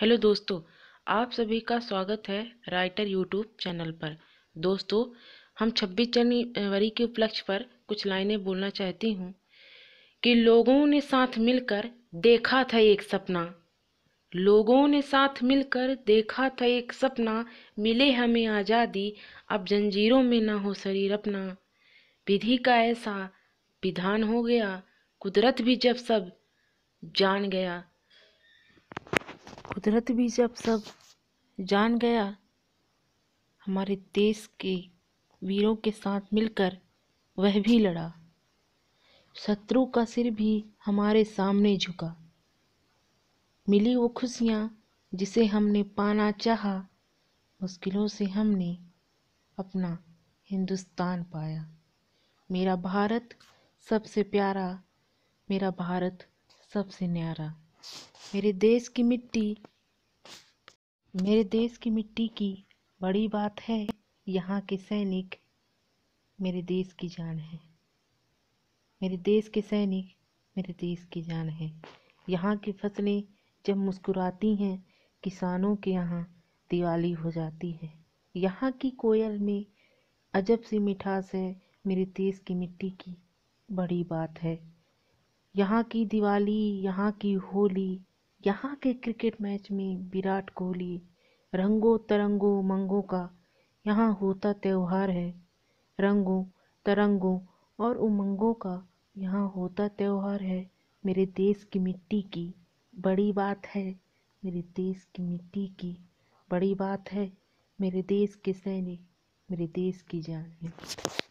hello दोस्तों आप सभी का स्वागत है राइटर यूट्यूब चैनल पर दोस्तों हम 26 जनवरी के उपलक्ष्य पर कुछ लाइनें बोलना चाहती हूँ कि लोगों ने साथ मिलकर देखा था एक सपना लोगों ने साथ मिलकर देखा था एक सपना मिले हमें आज़ादी अब जंजीरों में ना हो शरीर अपना विधि का ऐसा विधान हो गया कुदरत भी जब सब जान गया कुदरत भी जब सब जान गया हमारे देश के वीरों के साथ मिलकर वह भी लड़ा शत्रु का सिर भी हमारे सामने झुका मिली वो खुशियाँ जिसे हमने पाना चाहा मुश्किलों से हमने अपना हिंदुस्तान पाया मेरा भारत सबसे प्यारा मेरा भारत सबसे न्यारा मेरे देश की मिट्टी मेरे देश की मिट्टी की बड़ी बात है यहाँ के सैनिक मेरे देश की जान है मेरे देश के सैनिक मेरे देश की जान है यहाँ की फसलें जब मुस्कुराती हैं किसानों के यहाँ दिवाली हो जाती है यहाँ की कोयल में अजब सी मिठास है मेरे देश की मिट्टी की बड़ी बात है यहाँ की दिवाली यहाँ की होली यहाँ के क्रिकेट मैच में विराट कोहली रंगों तरंगों मंगों का यहाँ होता त्यौहार है रंगों तरंगों और उमंगों का यहाँ होता त्यौहार है मेरे देश की मिट्टी की बड़ी बात है मेरे देश की मिट्टी की बड़ी बात है मेरे देश के सैनिक मेरे देश की जान है